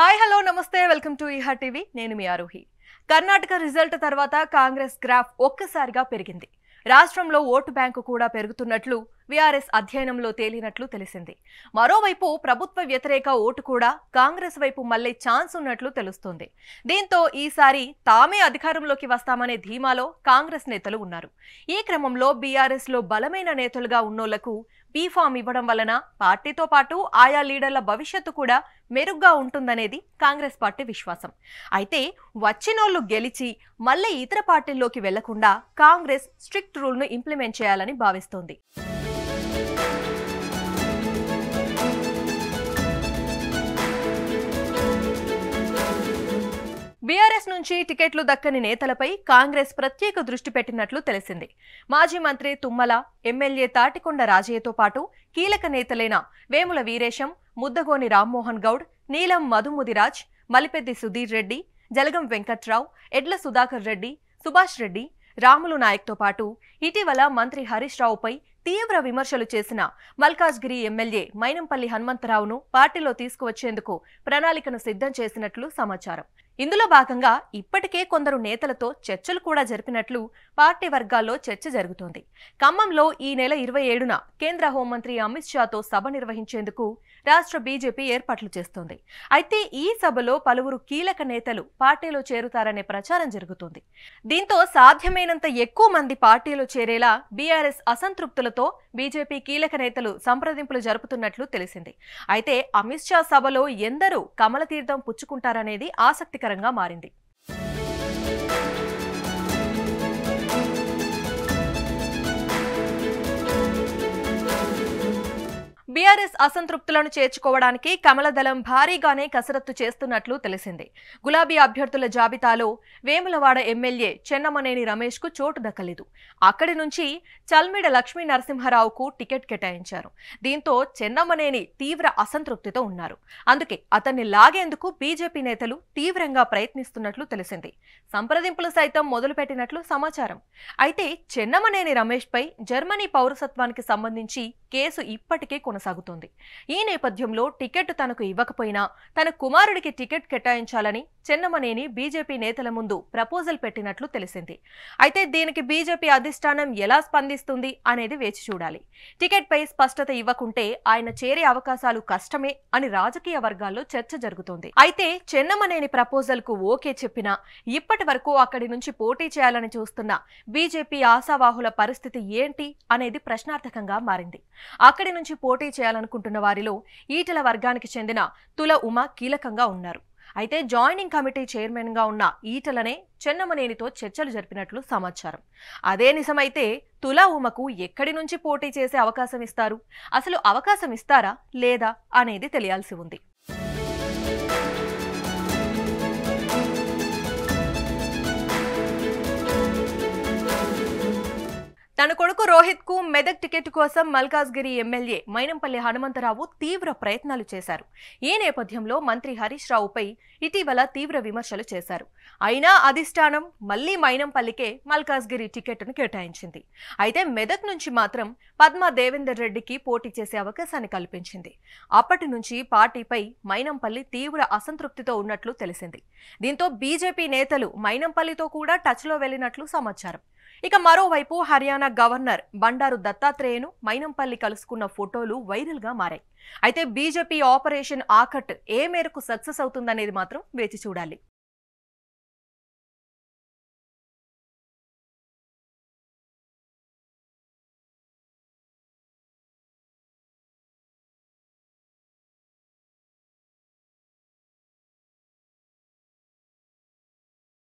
hi hello నమస్తే welcome to Eha TV నేను మీ ఆరోహి కర్ణాటక రిజల్ట్ తర్వాత కాంగ్రెస్ గ్రాఫ్ ఒక్కసారిగా పెరిగింది రాష్ట్రంలో ఓటు బ్యాంకు కూడా పెరుగుతున్నట్లు వీఆర్ఎస్ అధ్యయనంలో తేలినట్లు తెలిసింది మరోవైపు ప్రభుత్వ వ్యతిరేక ఓటు కూడా కాంగ్రెస్ వైపు మళ్లీ ఛాన్స్ ఉన్నట్లు తెలుస్తోంది దీంతో ఈసారి తామే అధికారంలోకి వస్తామనే ధీమాలో కాంగ్రెస్ నేతలు ఉన్నారు ఈ క్రమంలో బీఆర్ఎస్లో బలమైన నేతలుగా ఉన్నోళ్లకు బీఫామ్ ఇవ్వడం వలన పార్టీతో పాటు ఆయా లీడర్ల భవిష్యత్తు కూడా మెరుగ్గా ఉంటుందనేది కాంగ్రెస్ పార్టీ విశ్వాసం అయితే వచ్చినోళ్లు గెలిచి మళ్ళీ ఇతర పార్టీల్లోకి వెళ్లకుండా కాంగ్రెస్ స్ట్రిక్ట్ రూల్ను ఇంప్లిమెంట్ చేయాలని భావిస్తోంది నుంచి టికెట్లు దక్కని నేతలపై కాంగ్రెస్ ప్రత్యేక దృష్టి పెట్టినట్లు తెలిసింది మాజీ మంత్రి తుమ్మల ఎమ్మెల్యే తాటికొండ రాజయ్యతో పాటు కీలక నేతలైన వేముల వీరేశం ముద్దగోని రామ్మోహన్ గౌడ్ నీలం మధుముదిరాజ్ మలిపెద్ది సుధీర్ రెడ్డి జలగం వెంకట్రావు ఎడ్ల సుధాకర్ రెడ్డి సుభాష్ రెడ్డి రాములు నాయక్తో పాటు ఇటీవల మంత్రి హరీష్ రావుపై తీవ్ర విమర్శలు చేసిన మల్కాజ్గిరి ఎమ్మెల్యే మైనంపల్లి హనుమంతరావును పార్టీలో తీసుకువచ్చేందుకు ప్రణాళికను సిద్ధం చేసినట్లు సమాచారం ఇందులో భాగంగా ఇప్పటికే కొందరు నేతలతో చర్చలు కూడా జరిపినట్లు పార్టీ వర్గాల్లో చర్చ జరుగుతోంది ఖమ్మంలో ఈ నెల ఇరవై ఏడున కేంద్ర హోంమంత్రి అమిత్ షాతో సభ నిర్వహించేందుకు రాష్ట్ర బీజేపీ ఏర్పాట్లు చేస్తోంది అయితే ఈ సభలో పలువురు కీలక నేతలు పార్టీలో చేరుతారనే ప్రచారం జరుగుతోంది దీంతో సాధ్యమైనంత ఎక్కువ మంది పార్టీలో చేరేలా బీఆర్ఎస్ అసంతృప్తులు నేతలతో బీజేపీ కీలక నేతలు సంప్రదింపులు జరుపుతున్నట్లు తెలిసింది అయితే అమిత్ షా సభలో ఎందరూ తీర్థం పుచ్చుకుంటారనేది ఆసక్తికరంగా మారింది టీఆర్ఎస్ అసంతృప్తులను చేర్చుకోవడానికి కమలదళం భారీగానే కసరత్తు చేస్తున్నట్లు తెలిసింది గులాబీ అభ్యర్థుల జాబితాలో వేములవాడ ఎమ్మెల్యే చెన్నమనేని రమేష్కు చోటు దక్కలేదు అక్కడి నుంచి చల్మిడ లక్ష్మీ నరసింహారావుకు టికెట్ కేటాయించారు దీంతో చెన్నమనేని తీవ్ర అసంతృప్తితో ఉన్నారు అందుకే అతన్ని లాగేందుకు బీజేపీ నేతలు తీవ్రంగా ప్రయత్నిస్తున్నట్లు తెలిసింది సంప్రదింపులు సైతం మొదలుపెట్టినట్లు సమాచారం అయితే చెన్నమనేని రమేష్పై జర్మనీ పౌరసత్వానికి సంబంధించి కేసు ఇప్పటికే కొనసాగుతోంది ఈ నేపథ్యంలో టికెట్ తనకు ఇవ్వకపోయినా తన కుమారుడికి టికెట్ కేటాయించాలని చెన్నమనేని బీజేపీ నేతల ముందు ప్రపోజల్ పెట్టినట్లు తెలిసింది అయితే దీనికి బీజేపీ అధిష్టానం ఎలా స్పందిస్తుంది అనేది వేచి చూడాలి టికెట్పై స్పష్టత ఇవ్వకుంటే ఆయన చేరే అవకాశాలు కష్టమే అని రాజకీయ వర్గాల్లో చర్చ జరుగుతోంది అయితే చెన్నమనేని ప్రపోజల్ కు ఓకే చెప్పినా ఇప్పటి వరకు అక్కడి నుంచి పోటీ చేయాలని చూస్తున్న బీజేపీ ఆశావాహుల పరిస్థితి ఏంటి అనేది ప్రశ్నార్థకంగా మారింది అక్కడి నుంచి పోటీ చేయాలనుకుంటున్న వారిలో ఈటల వర్గానికి చెందిన తుల ఉమ కీలకంగా ఉన్నారు అయితే జాయినింగ్ కమిటీ చైర్మన్గా ఉన్న ఈటలనే చెన్నమనేనితో చర్చలు జరిపినట్లు సమాచారం అదే నిజమైతే తుల ఉమకు ఎక్కడి నుంచి పోటీ చేసే అవకాశం ఇస్తారు అసలు అవకాశం ఇస్తారా లేదా అనేది తెలియాల్సి ఉంది తన కొడుకు రోహిత్ కు మెదక్ టికెట్ కోసం మల్కాజ్గిరి ఎమ్మెల్యే మైనంపల్లి హనుమంతరావు తీవ్ర ప్రయత్నాలు చేశారు ఈ నేపథ్యంలో మంత్రి హరీష్ రావుపై ఇటీవల తీవ్ర విమర్శలు చేశారు అయినా అధిష్టానం మళ్లీ మైనంపల్లికే మల్కాజ్గిరి టికెట్ను కేటాయించింది అయితే మెదక్ నుంచి మాత్రం పద్మా దేవేందర్ రెడ్డికి పోటీ చేసే అవకాశాన్ని కల్పించింది అప్పటి నుంచి పార్టీపై మైనంపల్లి తీవ్ర అసంతృప్తితో ఉన్నట్లు తెలిసింది దీంతో బీజేపీ నేతలు మైనంపల్లితో కూడా టచ్లో వెళ్లినట్లు సమాచారం ఇక మరోవైపు హర్యానా గవర్నర్ బండారు దత్తాత్రేయను మైనంపల్లి కలుసుకున్న ఫోటోలు వైరల్గా మారాయి అయితే బీజేపీ ఆపరేషన్ ఆకట్ ఏ మేరకు సక్సెస్ అవుతుందనేది మాత్రం వేచి చూడాలి